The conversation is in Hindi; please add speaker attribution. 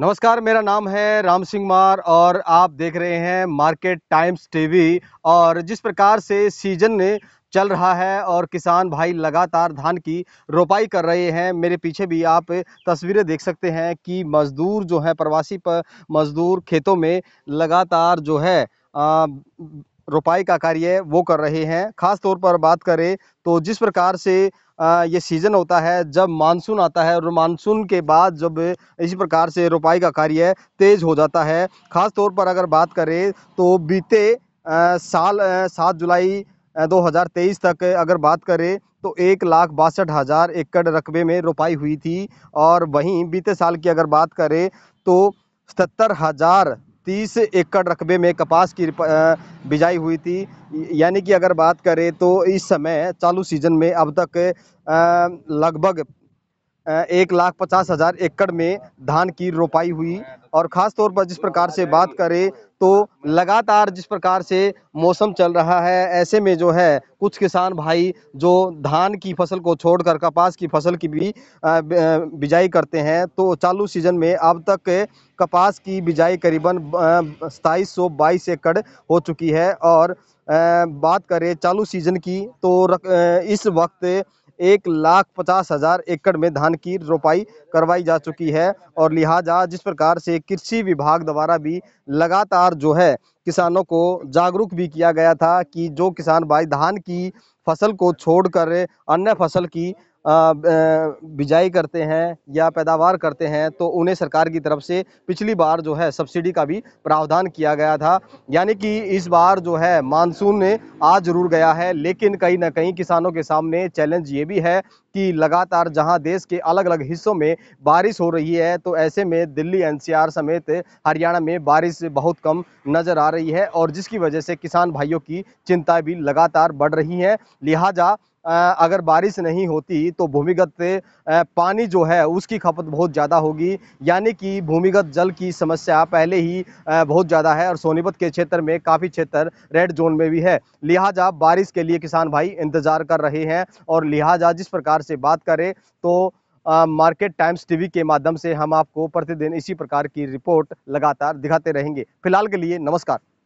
Speaker 1: नमस्कार मेरा नाम है राम सिंह मार और आप देख रहे हैं मार्केट टाइम्स टीवी और जिस प्रकार से सीजन ने चल रहा है और किसान भाई लगातार धान की रोपाई कर रहे हैं मेरे पीछे भी आप तस्वीरें देख सकते हैं कि मज़दूर जो हैं प्रवासी पर मज़दूर खेतों में लगातार जो है आ, रोपाई का कार्य वो कर रहे हैं खास तौर पर बात करें तो जिस प्रकार से ये सीज़न होता है जब मानसून आता है और मानसून के बाद जब इसी प्रकार से रोपाई का कार्य तेज़ हो जाता है ख़ास तौर पर अगर बात करें तो बीते साल सात जुलाई 2023 तक अगर बात करें तो एक लाख बासठ हज़ार एकड़ रकबे में रोपाई हुई थी और वहीं बीते साल की अगर बात करें तो सतर हज़ार तीस एकड़ रकबे में कपास की बिजाई हुई थी यानी कि अगर बात करें तो इस समय चालू सीजन में अब तक लगभग एक लाख पचास हज़ार एकड़ में धान की रोपाई हुई और ख़ास तौर पर जिस प्रकार से बात करें तो लगातार जिस प्रकार से मौसम चल रहा है ऐसे में जो है कुछ किसान भाई जो धान की फसल को छोड़कर कपास की फसल की भी बिजाई करते हैं तो चालू सीजन में अब तक कपास की बिजाई करीबन सताईस सौ बाईस एकड़ हो चुकी है और बात करें चालू सीजन की तो इस वक्त एक लाख पचास हजार एकड़ में धान की रोपाई करवाई जा चुकी है और लिहाजा जिस प्रकार से कृषि विभाग द्वारा भी लगातार जो है किसानों को जागरूक भी किया गया था कि जो किसान भाई धान की फसल को छोड़कर अन्य फसल की बिजाई करते हैं या पैदावार करते हैं तो उन्हें सरकार की तरफ से पिछली बार जो है सब्सिडी का भी प्रावधान किया गया था यानी कि इस बार जो है मानसून ने आ जरूर गया है लेकिन कहीं ना कहीं किसानों के सामने चैलेंज ये भी है कि लगातार जहां देश के अलग अलग हिस्सों में बारिश हो रही है तो ऐसे में दिल्ली एनसीआर समेत हरियाणा में बारिश बहुत कम नज़र आ रही है और जिसकी वजह से किसान भाइयों की चिंताएँ भी लगातार बढ़ रही हैं लिहाजा अगर बारिश नहीं होती तो भूमिगत से पानी जो है उसकी खपत बहुत ज़्यादा होगी यानी कि भूमिगत जल की समस्या पहले ही बहुत ज़्यादा है और सोनीपत के क्षेत्र में काफ़ी क्षेत्र रेड जोन में भी है लिहाजा बारिश के लिए किसान भाई इंतज़ार कर रहे हैं और लिहाजा जिस प्रकार से बात करें तो मार्केट टाइम्स टीवी के माध्यम से हम आपको प्रतिदिन इसी प्रकार की रिपोर्ट लगातार दिखाते रहेंगे फिलहाल के लिए नमस्कार